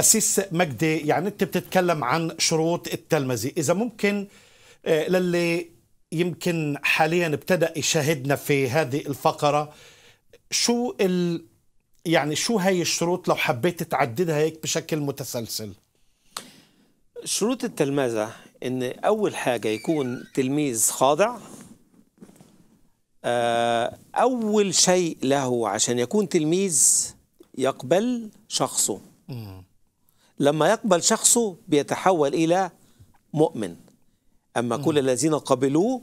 أسيس مجدي يعني أنت بتتكلم عن شروط التلمذة إذا ممكن آه، للي يمكن حاليا ابتدأ يشاهدنا في هذه الفقرة شو ال يعني شو هاي الشروط لو حبيت تعددها هيك بشكل متسلسل شروط التلمذة إن أول حاجة يكون تلميذ خاضع آه، أول شيء له عشان يكون تلميذ يقبل شخصه لما يقبل شخصه بيتحول إلى مؤمن أما كل الذين قبلوه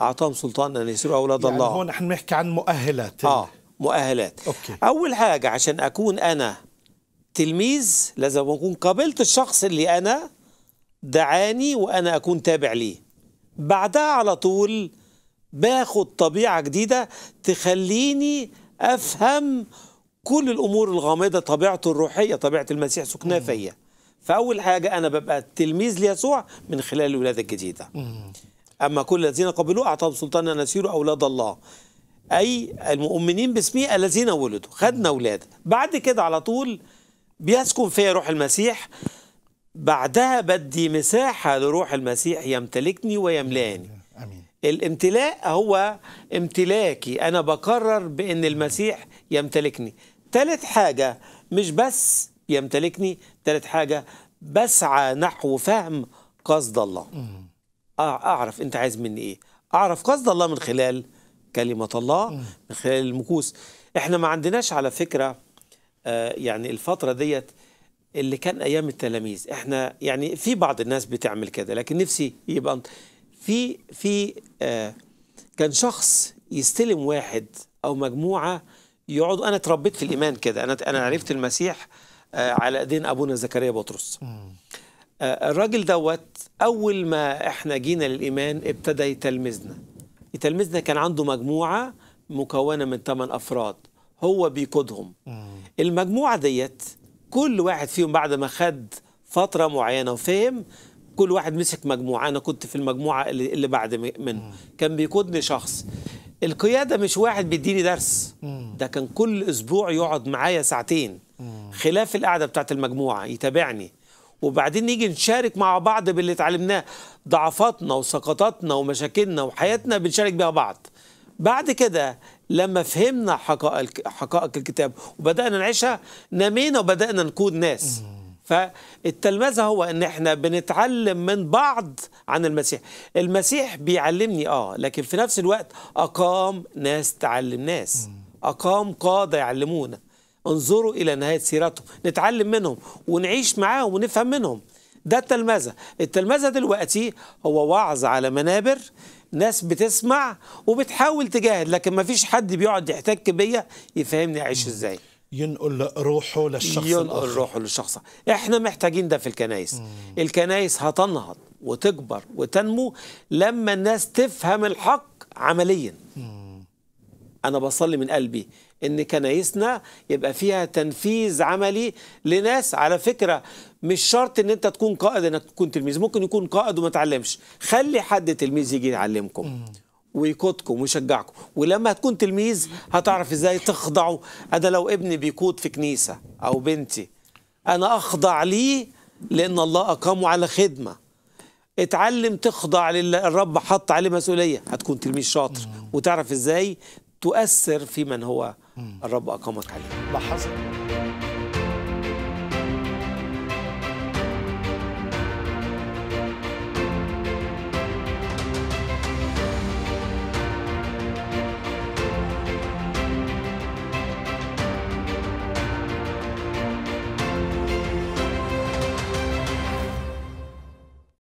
أعطاهم سلطان أن يسيروا أولاد يعني الله هون نحن نحكي عن مؤهلات آه مؤهلات أوكي. أول حاجة عشان أكون أنا تلميذ لازم أكون قابلت الشخص اللي أنا دعاني وأنا أكون تابع ليه بعدها على طول باخد طبيعة جديدة تخليني أفهم كل الامور الغامضه طبيعته الروحيه طبيعه المسيح سكناه فيا فاول حاجه انا ببقى تلميذ ليسوع من خلال الولاده الجديده اما كل الذين قبلوه اعطاهم سلطان ان يصيروا اولاد الله اي المؤمنين باسمه الذين ولدوا خدنا اولاد بعد كده على طول بيسكن فيا روح المسيح بعدها بدي مساحه لروح المسيح يمتلكني ويملاني امين الامتلاء هو امتلاكي انا بقرر بان المسيح يمتلكني ثالث حاجة مش بس يمتلكني ثالث حاجة بسعى نحو فهم قصد الله أعرف أنت عايز مني إيه أعرف قصد الله من خلال كلمة الله من خلال المكوس إحنا ما عندناش على فكرة آه يعني الفترة ديت اللي كان أيام التلاميذ إحنا يعني في بعض الناس بتعمل كده لكن نفسي يبقى في في آه كان شخص يستلم واحد أو مجموعة يقعدوا انا اتربيت في الايمان كده انا انا عرفت المسيح آه، على ايدين ابونا زكريا بطرس آه، الراجل دوت اول ما احنا جينا للايمان ابتدى يتلمذنا يتلمذنا كان عنده مجموعه مكونه من ثمان افراد هو بيقودهم المجموعه ديت كل واحد فيهم بعد ما خد فتره معينه وفهم كل واحد مسك مجموعه انا كنت في المجموعه اللي, اللي بعد منه كان بيقودني شخص القياده مش واحد بيديني درس ده كان كل اسبوع يقعد معايا ساعتين خلاف القعده بتاعه المجموعه يتابعني وبعدين نيجي نشارك مع بعض باللي اتعلمناه ضعفاتنا وسقطاتنا ومشاكلنا وحياتنا بنشارك بيها بعض بعد كده لما فهمنا حقائق حقائق الكتاب وبدانا نعيشها نمينا وبدانا نكون ناس فالتلمذة هو ان احنا بنتعلم من بعض عن المسيح المسيح بيعلمني اه لكن في نفس الوقت اقام ناس تعلم ناس اقام قادة يعلمونا انظروا الى نهاية سيرتهم نتعلم منهم ونعيش معاهم ونفهم منهم ده التلمذة التلمذة دلوقتي هو وعظ على منابر ناس بتسمع وبتحاول تجاهد لكن ما فيش حد بيقعد يحتك بيا يفهمني اعيش ازاي ينقل روحه للشخص ينقل الآخر. روحه للشخص احنا محتاجين ده في الكنايس مم. الكنايس هتنهض وتكبر وتنمو لما الناس تفهم الحق عمليا مم. انا بصلي من قلبي ان كنايسنا يبقى فيها تنفيذ عملي لناس على فكره مش شرط ان انت تكون قائد انك تكون تلميذ ممكن يكون قائد وما تعلمش خلي حد تلميذ يجي يعلمكم مم. ويقودكم ويشجعكم ولما هتكون تلميذ هتعرف ازاي تخضعوا انا لو ابني بيقود في كنيسه او بنتي انا اخضع ليه لان الله اقامه على خدمه اتعلم تخضع للرب حط عليه مسؤوليه هتكون تلميذ شاطر وتعرف ازاي تؤثر في من هو الرب اقامك عليه